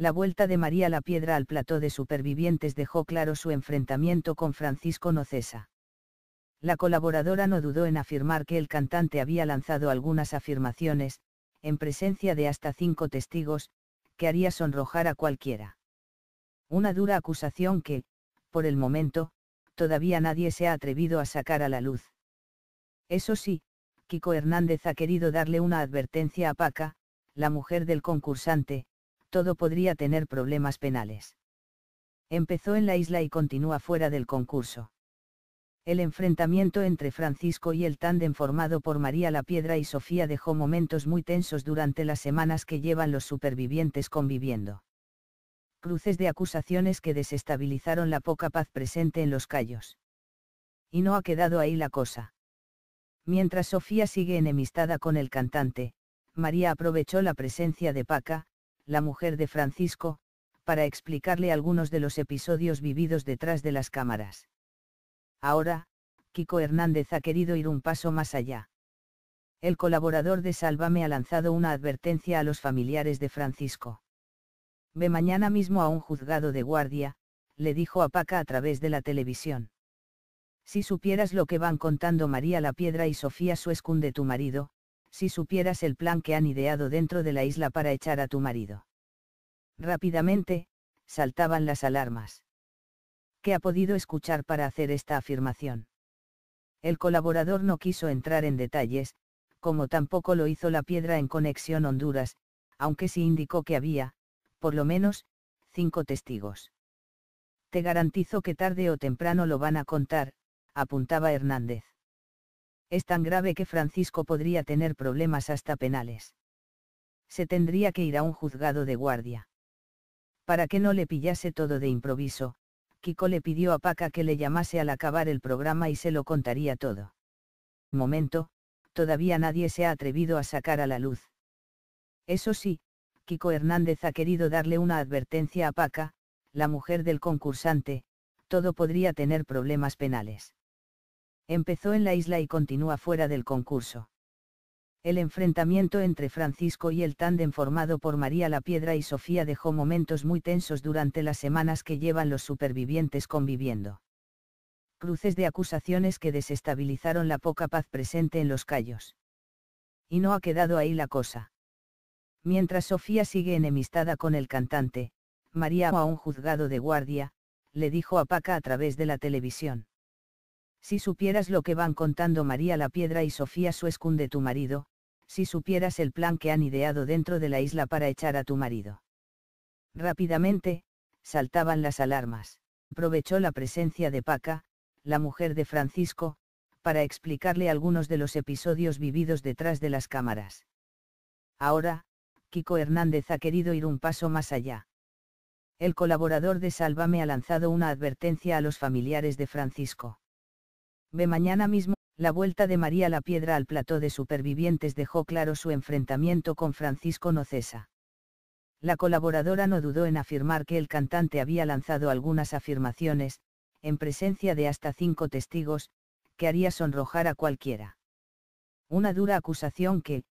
La vuelta de María la Piedra al plató de supervivientes dejó claro su enfrentamiento con Francisco Nocesa. La colaboradora no dudó en afirmar que el cantante había lanzado algunas afirmaciones, en presencia de hasta cinco testigos, que haría sonrojar a cualquiera. Una dura acusación que, por el momento, todavía nadie se ha atrevido a sacar a la luz. Eso sí, Kiko Hernández ha querido darle una advertencia a Paca, la mujer del concursante, todo podría tener problemas penales. Empezó en la isla y continúa fuera del concurso. El enfrentamiento entre Francisco y el tándem formado por María la Piedra y Sofía dejó momentos muy tensos durante las semanas que llevan los supervivientes conviviendo. Cruces de acusaciones que desestabilizaron la poca paz presente en los callos. Y no ha quedado ahí la cosa. Mientras Sofía sigue enemistada con el cantante, María aprovechó la presencia de Paca, la mujer de Francisco, para explicarle algunos de los episodios vividos detrás de las cámaras. Ahora, Kiko Hernández ha querido ir un paso más allá. El colaborador de Sálvame ha lanzado una advertencia a los familiares de Francisco. Ve mañana mismo a un juzgado de guardia, le dijo a Paca a través de la televisión. Si supieras lo que van contando María la Piedra y Sofía Suescunde de tu marido, si supieras el plan que han ideado dentro de la isla para echar a tu marido. Rápidamente, saltaban las alarmas. ¿Qué ha podido escuchar para hacer esta afirmación? El colaborador no quiso entrar en detalles, como tampoco lo hizo la piedra en Conexión Honduras, aunque sí indicó que había, por lo menos, cinco testigos. Te garantizo que tarde o temprano lo van a contar, apuntaba Hernández. Es tan grave que Francisco podría tener problemas hasta penales. Se tendría que ir a un juzgado de guardia. Para que no le pillase todo de improviso, Kiko le pidió a Paca que le llamase al acabar el programa y se lo contaría todo. Momento, todavía nadie se ha atrevido a sacar a la luz. Eso sí, Kiko Hernández ha querido darle una advertencia a Paca, la mujer del concursante, todo podría tener problemas penales empezó en la isla y continúa fuera del concurso. El enfrentamiento entre Francisco y el tándem formado por María la Piedra y Sofía dejó momentos muy tensos durante las semanas que llevan los supervivientes conviviendo. Cruces de acusaciones que desestabilizaron la poca paz presente en los callos. Y no ha quedado ahí la cosa. Mientras Sofía sigue enemistada con el cantante, María a un juzgado de guardia, le dijo a Paca a través de la televisión. Si supieras lo que van contando María la Piedra y Sofía Suescun de tu marido, si supieras el plan que han ideado dentro de la isla para echar a tu marido. Rápidamente, saltaban las alarmas. Provechó la presencia de Paca, la mujer de Francisco, para explicarle algunos de los episodios vividos detrás de las cámaras. Ahora, Kiko Hernández ha querido ir un paso más allá. El colaborador de Sálvame ha lanzado una advertencia a los familiares de Francisco. Ve mañana mismo, la vuelta de María la Piedra al plató de supervivientes dejó claro su enfrentamiento con Francisco Nocesa. La colaboradora no dudó en afirmar que el cantante había lanzado algunas afirmaciones, en presencia de hasta cinco testigos, que haría sonrojar a cualquiera. Una dura acusación que,